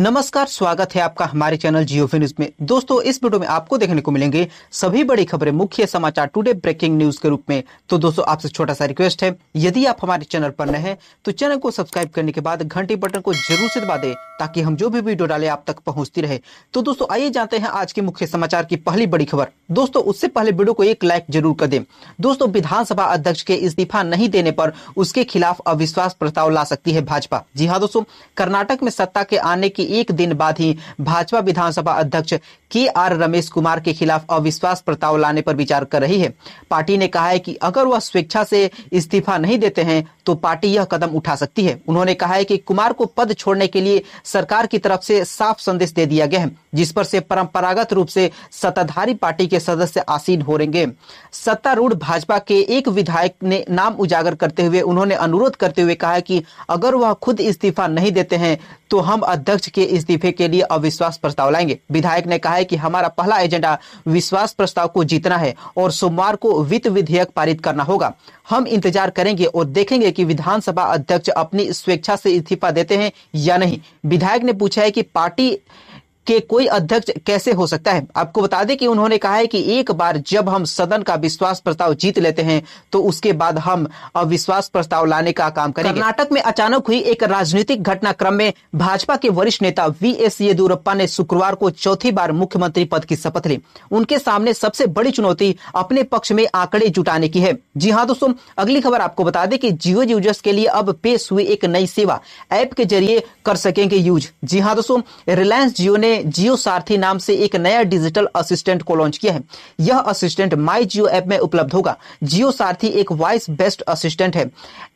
नमस्कार स्वागत है आपका हमारे चैनल जियो न्यूज में दोस्तों इस वीडियो में आपको देखने को मिलेंगे सभी बड़ी खबरें मुख्य समाचार टुडे ब्रेकिंग न्यूज के रूप में तो दोस्तों आपसे छोटा सा रिक्वेस्ट है यदि आप हमारे चैनल पर नए हैं तो चैनल को सब्सक्राइब करने के बाद घंटी बटन को जरूर से दबा दे ताकि हम जो भी वीडियो डाले आप तक पहुंचती रहे तो दोस्तों आइए जानते हैं आज के मुख्य समाचार की पहली बड़ी खबर दोस्तों उससे पहले वीडियो को एक लाइक जरूर कर दें दोस्तों विधानसभा अध्यक्ष के इस्तीफा नहीं देने पर उसके खिलाफ अविश्वास प्रस्ताव ला सकती है भाजपा जी हाँ दोस्तों कर्नाटक में सत्ता के आने के एक दिन बाद ही भाजपा विधानसभा अध्यक्ष के आर रमेश कुमार के खिलाफ अविश्वास प्रस्ताव लाने पर विचार कर रही है पार्टी ने कहा है कि अगर वह स्वेच्छा से इस्तीफा नहीं देते हैं तो पार्टी यह कदम उठा सकती है उन्होंने कहा है कि कुमार को पद छोड़ने के लिए सरकार की तरफ से साफ संदेश दे दिया गया है जिस पर से परंपरागत रूप से सत्ताधारी पार्टी के के सदस्य आसीन हो रहेंगे सत्तारूढ़ भाजपा के एक विधायक ने नाम उजागर करते हुए उन्होंने अनुरोध करते हुए कहा कि अगर वह खुद इस्तीफा नहीं देते हैं तो हम अध्यक्ष के इस्तीफे के लिए अविश्वास प्रस्ताव लाएंगे विधायक ने कहा है कि हमारा पहला एजेंडा विश्वास प्रस्ताव को जीतना है और सोमवार को वित्त विधेयक पारित करना होगा हम इंतजार करेंगे और देखेंगे कि विधानसभा अध्यक्ष अपनी स्वेच्छा से इस्तीफा देते हैं या नहीं विधायक ने पूछा है कि पार्टी कि कोई अध्यक्ष कैसे हो सकता है आपको बता दें कि उन्होंने कहा है कि एक बार जब हम सदन का विश्वास प्रस्ताव जीत लेते हैं तो उसके बाद हम अविश्वास प्रस्ताव लाने का काम करेंगे कर्नाटक में अचानक हुई एक राजनीतिक घटनाक्रम में भाजपा के वरिष्ठ नेता वी एस येदियुरप्पा ने शुक्रवार को चौथी बार मुख्यमंत्री पद की शपथ ली उनके सामने सबसे बड़ी चुनौती अपने पक्ष में आंकड़े जुटाने की है जी हाँ दोस्तों अगली खबर आपको बता दें कि जियो यूजर्स के लिए अब पेश हुई एक नई सेवा ऐप के जरिए कर सकेंगे यूज जी हाँ दोस्तों रिलायंस जियो ने जियो सारथी नाम से एक नया डिजिटल असिस्टेंट को लॉन्च किया है यह असिस्टेंट माई जियो ऐप में उपलब्ध होगा जियो सारथी एक वॉइस बेस्ट असिस्टेंट है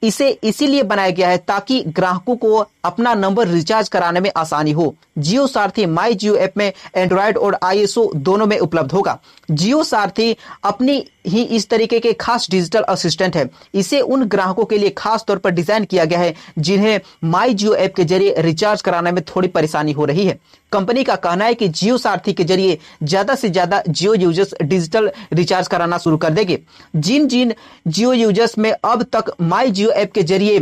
इसे इसीलिए बनाया गया है ताकि ग्राहकों को अपना नंबर रिचार्ज कराने में आसानी हो जियो सारथी माई जियो ऐप में एंड्रॉयड और आई दोनों में उपलब्ध होगा जियो सारथी अपनी ही इस तरीके के खास डिजिटल असिस्टेंट है इसे उन ग्राहकों के लिए खास तौर पर डिजाइन किया गया है जिन्हें माई जियो ऐप के जरिए रिचार्ज कराने में थोड़ी परेशानी हो रही है कंपनी का का कहना है कि जियो सारथी के जरिए ज्यादा से ज्यादा जियो यूजर्स डिजिटल रिचार्ज कराना शुरू कर देंगे जिन जिन जियो यूजर्स में अब तक माई जियो ऐप के जरिए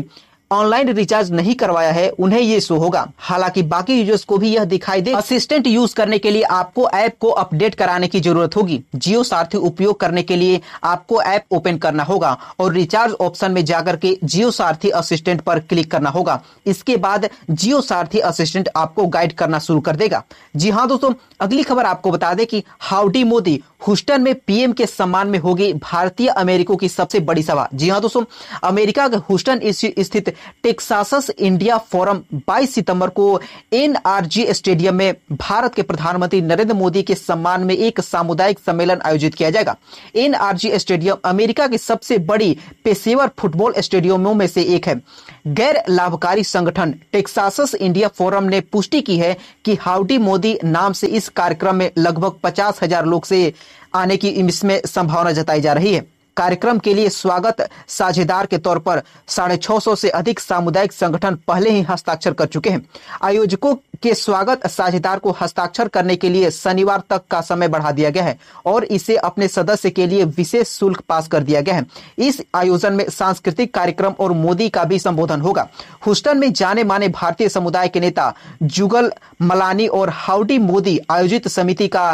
ऑनलाइन रिचार्ज नहीं करवाया है उन्हें ये शो होगा हालांकि बाकी यूजर्स को भी यह दिखाई दे असिस्टेंट यूज करने के लिए आपको ऐप को अपडेट कराने की जरूरत होगी जियो सारथी उपयोग करने के लिए आपको ऐप ओपन करना होगा और रिचार्ज ऑप्शन में जाकर के जियो सारथी असिस्टेंट पर क्लिक करना होगा इसके बाद जियो सारथी असिस्टेंट आपको गाइड करना शुरू कर देगा जी हाँ दोस्तों अगली खबर आपको बता दे की हाउडी मोदी हुस्टन में पीएम के सम्मान में होगी भारतीय अमेरिकों की सबसे बड़ी सभा जी हाँ दोस्तों अमेरिका के हुस्टन स्थित टेक्सासस इंडिया फोरम 22 सितंबर को एनआरजी स्टेडियम में भारत के प्रधानमंत्री नरेंद्र मोदी के सम्मान में एक सामुदायिक सम्मेलन आयोजित किया जाएगा एनआरजी स्टेडियम अमेरिका की सबसे बड़ी पेशेवर फुटबॉल स्टेडियमों में से एक है गैर लाभकारी संगठन टेक्सास इंडिया फोरम ने पुष्टि की है कि हाउडी मोदी नाम से इस कार्यक्रम में लगभग पचास हजार लोग से आने की इसमें संभावना जताई जा रही है कार्यक्रम के लिए स्वागत साझेदार के तौर पर साढ़े छह सौ से अधिक सामुदायिक संगठन पहले ही हस्ताक्षर कर चुके हैं आयोजकों के स्वागत साझेदार को हस्ताक्षर करने के लिए शनिवार तक का समय बढ़ा दिया गया है और इसे अपने सदस्य के लिए विशेष शुल्क पास कर दिया गया है इस आयोजन में सांस्कृतिक कार्यक्रम और मोदी का भी संबोधन होगा हुस्टन में जाने माने भारतीय समुदाय के नेता जुगल मलानी और हाउडी मोदी आयोजित समिति का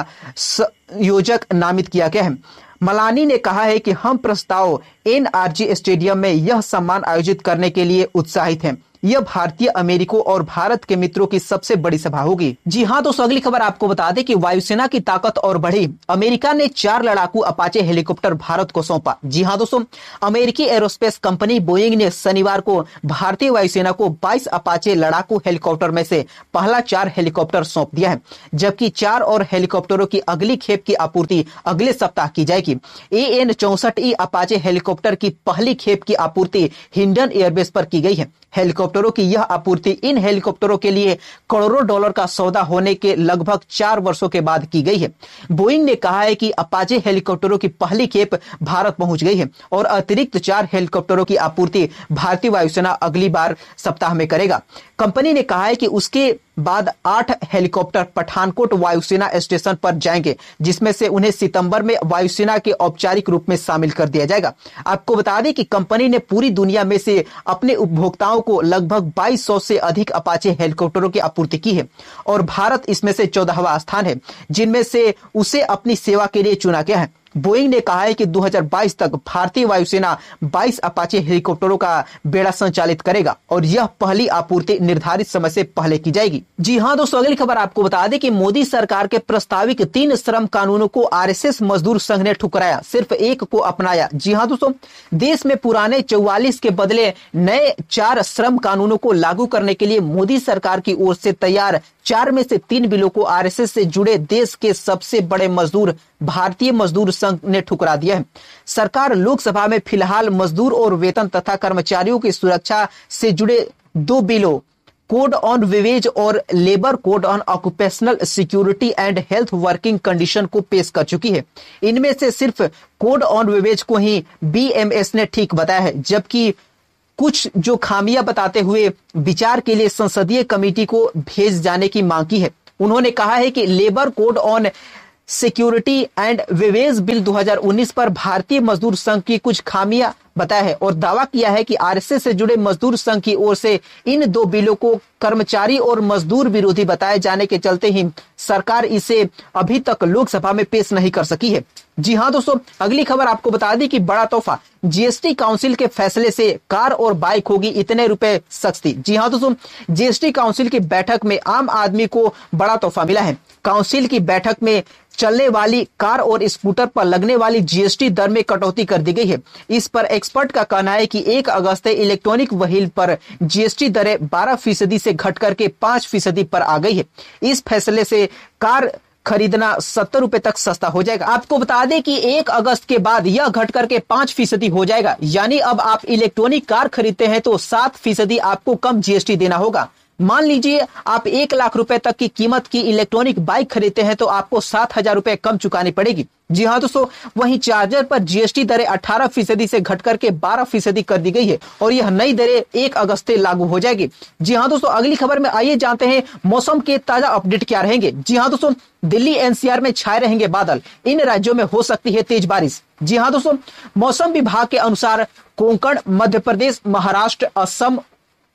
योजक नामित किया गया है मलानी ने कहा है कि हम प्रस्ताव एनआरजी स्टेडियम में यह सम्मान आयोजित करने के लिए उत्साहित हैं यह भारतीय अमेरिकों और भारत के मित्रों की सबसे बड़ी सभा होगी जी हाँ दोस्तों अगली खबर आपको बता दें कि वायुसेना की ताकत और बढ़ी अमेरिका ने चार लड़ाकू अपाचे हेलीकॉप्टर भारत को सौंपा जी हाँ दोस्तों अमेरिकी एरोस्पेस कंपनी बोइंग ने शनिवार को भारतीय वायुसेना को 22 अपाचे लड़ाकू हेलीकॉप्टर में से पहला चार हेलीकॉप्टर सौंप दिया है जबकि चार और हेलीकॉप्टरों की अगली खेप की आपूर्ति अगले सप्ताह की जाएगी ए एन चौसठ ई अपाचे हेलीकॉप्टर की पहली खेप की आपूर्ति हिंडन एयरबेस पर की गई है हेलीकॉप्टरों की यह आपूर्ति इन हेलीकॉप्टरों के लिए करोड़ों डॉलर का सौदा होने के लगभग चार वर्षों के बाद की गई है बोइंग ने कहा है कि अपाचे हेलीकॉप्टरों की पहली खेप भारत पहुंच गई है और अतिरिक्त चार हेलीकॉप्टरों की आपूर्ति भारतीय वायुसेना अगली बार सप्ताह में करेगा कंपनी ने कहा है कि उसके बाद आठ हेलीकॉप्टर पठानकोट वायुसेना स्टेशन पर जाएंगे जिसमें से उन्हें सितंबर में वायुसेना के औपचारिक रूप में शामिल कर दिया जाएगा आपको बता दें कि कंपनी ने पूरी दुनिया में से अपने उपभोक्ताओं को लगभग 2200 से अधिक अपाचे हेलीकॉप्टरों की आपूर्ति की है और भारत इसमें से चौदहवा स्थान है जिनमें से उसे अपनी सेवा के लिए चुना गया है बोइंग ने कहा है कि 2022 तक भारतीय वायुसेना 22 अपाचे हेलीकॉप्टरों का बेड़ा संचालित करेगा और यह पहली आपूर्ति निर्धारित समय से पहले की जाएगी जी हाँ दोस्तों अगली खबर आपको बता दें कि मोदी सरकार के प्रस्तावित तीन श्रम कानूनों को आरएसएस मजदूर संघ ने ठुकराया सिर्फ एक को अपनाया जी हाँ दोस्तों देश में पुराने चौवालीस के बदले नए चार श्रम कानूनों को लागू करने के लिए मोदी सरकार की ओर से तैयार चार में से तीन बिलों को आरएसएस से जुड़े देश के सबसे बड़े मजदूर भारतीय मजदूर संघ ने ठुकरा दिया है सरकार लोकसभा में फिलहाल मजदूर और वेतन तथा कर्मचारियों की सुरक्षा से जुड़े दो बिलों कोड ऑन विवेज और labour code on occupational security and health working condition को पेश कर चुकी है इनमें से सिर्फ कोड ऑन विवेज को ही बीएमएस ने ठीक बताया है जबकि कुछ जो खामियां बताते हुए विचार के लिए संसदीय कमेटी को भेज जाने की मांग की है उन्होंने कहा है कि labour code on security and wages bill 2019 पर भारतीय मजदूर संघ की कुछ खामियां बताया है और दावा किया है कि आरएसएस से जुड़े मजदूर संघ की ओर से इन दो बिलों को कर्मचारी और मजदूर विरोधी बताए जाने के चलते ही सरकार इसे अभी तक लोकसभा में पेश नहीं कर सकी है जी हाँ दोस्तों अगली खबर आपको बता दी कि बड़ा तोहफा जीएसटी काउंसिल के फैसले से कार और बाइक होगी इतने रुपए सस्ती जी हाँ दोस्तों जीएसटी काउंसिल की बैठक में आम आदमी को बड़ा तोहफा मिला है काउंसिल की बैठक में चलने वाली कार और स्कूटर पर लगने वाली जीएसटी दर में कटौती कर दी गई है इस पर एक एक्सपर्ट का कहना है कि एक अगस्त इलेक्ट्रॉनिक वहील पर जीएसटी दरें बारह फीसदी से घट करके पांच फीसदी पर आ गई है इस फैसले से कार खरीदना सत्तर रुपए तक सस्ता हो जाएगा आपको बता दें कि एक अगस्त के बाद यह घट करके पांच फीसदी हो जाएगा यानी अब आप इलेक्ट्रॉनिक कार खरीदते हैं तो सात फीसदी आपको कम जीएसटी देना होगा मान लीजिए आप एक लाख रुपए तक की कीमत की इलेक्ट्रॉनिक बाइक खरीदते हैं तो आपको सात हजार रुपए कम चुकानी पड़ेगी जी हाँ दोस्तों वहीं चार्जर पर जीएसटी दरें अठारह फीसदी से घट करके बारह फीसदी कर दी गई है और यह नई दरें एक अगस्त से लागू हो जाएगी जी हाँ दोस्तों अगली खबर में आइए जानते हैं मौसम के ताजा अपडेट क्या रहेंगे जी हाँ दोस्तों दिल्ली एनसीआर में छाए रहेंगे बादल इन राज्यों में हो सकती है तेज बारिश जी हाँ दोस्तों मौसम विभाग के अनुसार कोंकण मध्य प्रदेश महाराष्ट्र असम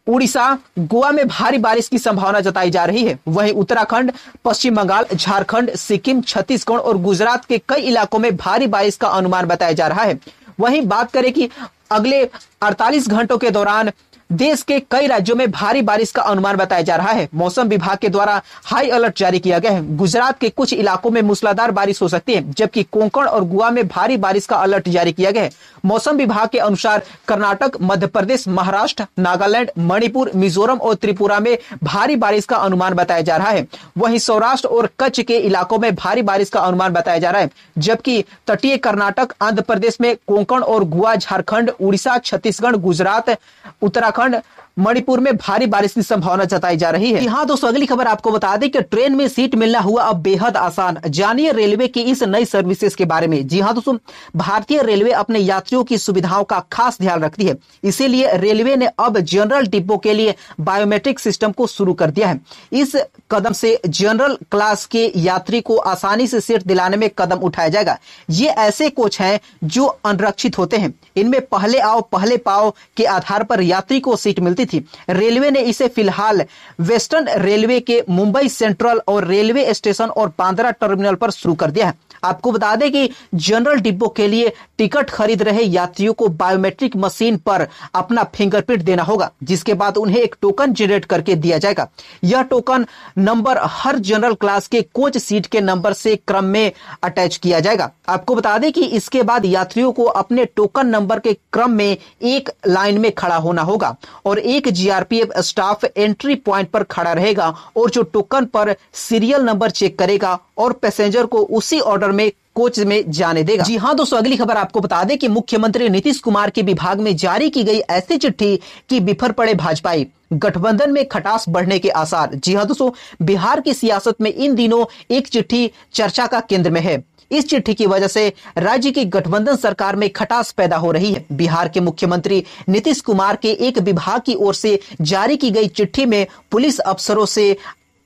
उड़ीसा गोवा में भारी बारिश की संभावना जताई जा रही है वहीं उत्तराखंड पश्चिम बंगाल झारखंड सिक्किम छत्तीसगढ़ और गुजरात के कई इलाकों में भारी बारिश का अनुमान बताया जा रहा है वहीं बात करें कि अगले 48 घंटों के दौरान देश के कई राज्यों में भारी बारिश का अनुमान बताया जा रहा है मौसम विभाग के द्वारा हाई अलर्ट जारी किया गया है गुजरात के कुछ इलाकों में मूसलाधार बारिश हो सकती है जबकि कोंकण और गोवा में भारी बारिश का अलर्ट जारी किया गया है मौसम विभाग के अनुसार कर्नाटक मध्य प्रदेश महाराष्ट्र नागालैंड मणिपुर मिजोरम और त्रिपुरा में भारी बारिश का अनुमान बताया जा रहा है वहीं सौराष्ट्र और कच्छ के इलाकों में भारी बारिश का अनुमान बताया जा रहा है जबकि तटीय कर्नाटक आंध्र प्रदेश में कोंकण और गोवा झारखंड उड़ीसा छत्तीसगढ़ गुजरात उत्तराखंड मणिपुर में भारी बारिश की संभावना जताई जा रही है यहाँ दोस्तों अगली खबर आपको बता दें कि ट्रेन में सीट मिलना हुआ अब बेहद आसान जानिए रेलवे की इस नई सर्विसेज के बारे में जी हाँ दोस्तों भारतीय रेलवे अपने यात्रियों की सुविधाओं का खास ध्यान रखती है इसीलिए रेलवे ने अब जनरल डिब्बो के लिए बायोमेट्रिक सिस्टम को शुरू कर दिया है इस कदम से जनरल क्लास के यात्री को आसानी से सीट दिलाने में कदम उठाया जाएगा ये ऐसे कोच हैं जो अनरक्षित होते हैं इनमें पहले आओ पहले पाओ के आधार पर यात्री को सीट मिलती होती थी रेलवे ने इसे फिलहाल वेस्टर्न रेलवे के मुंबई सेंट्रल और रेलवे स्टेशन और बांद्रा टर्मिनल पर शुरू कर दिया है आपको बता दें कि जनरल डिब्बो के लिए टिकट खरीद रहे यात्रियों को बायोमेट्रिक मशीन पर अपना फिंगरप्रिंट देना होगा जिसके बाद उन्हें एक टोकन जनरेट करके दिया जाएगा यह टोकन नंबर हर जनरल क्लास के कोच सीट के नंबर से क्रम में अटैच किया जाएगा आपको बता दें कि इसके बाद यात्रियों को अपने टोकन नंबर के क्रम में एक लाइन में खड़ा होना होगा और एक जीआरपीएफ स्टाफ एंट्री पॉइंट पर खड़ा रहेगा और जो टोकन पर सीरियल नंबर चेक करेगा और पैसेंजर को उसी ऑर्डर में कोच में जाने देगा जी हाँ दोस्तों अगली खबर आपको बता दें कि मुख्यमंत्री नीतीश कुमार के विभाग में जारी की गई ऐसी चिट्ठी कि बिफर पड़े भाजपाई गठबंधन में खटास बढ़ने के आसार जी हाँ दोस्तों बिहार की सियासत में इन दिनों एक चिट्ठी चर्चा का केंद्र में है इस चिट्ठी की वजह से राज्य की गठबंधन सरकार में खटास पैदा हो रही है बिहार के मुख्यमंत्री नीतीश कुमार के एक विभाग की ओर से जारी की गई चिट्ठी में पुलिस अफसरों से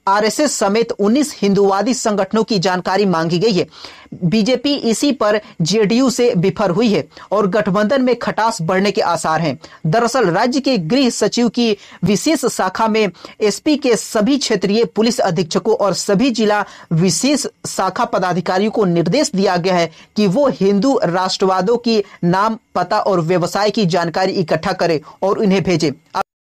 आरएसएस समेत 19 हिंदुवादी संगठनों की जानकारी मांगी गई है बीजेपी इसी पर जेडीयू से विफर हुई है और गठबंधन में खटास बढ़ने के आसार हैं दरअसल राज्य के गृह सचिव की विशेष शाखा में एसपी के सभी क्षेत्रीय पुलिस अधीक्षकों और सभी जिला विशेष शाखा पदाधिकारियों को निर्देश दिया गया है कि वो हिंदू राष्ट्रवादों की नाम पता और व्यवसाय की जानकारी इकट्ठा करें और इन्हें भेजें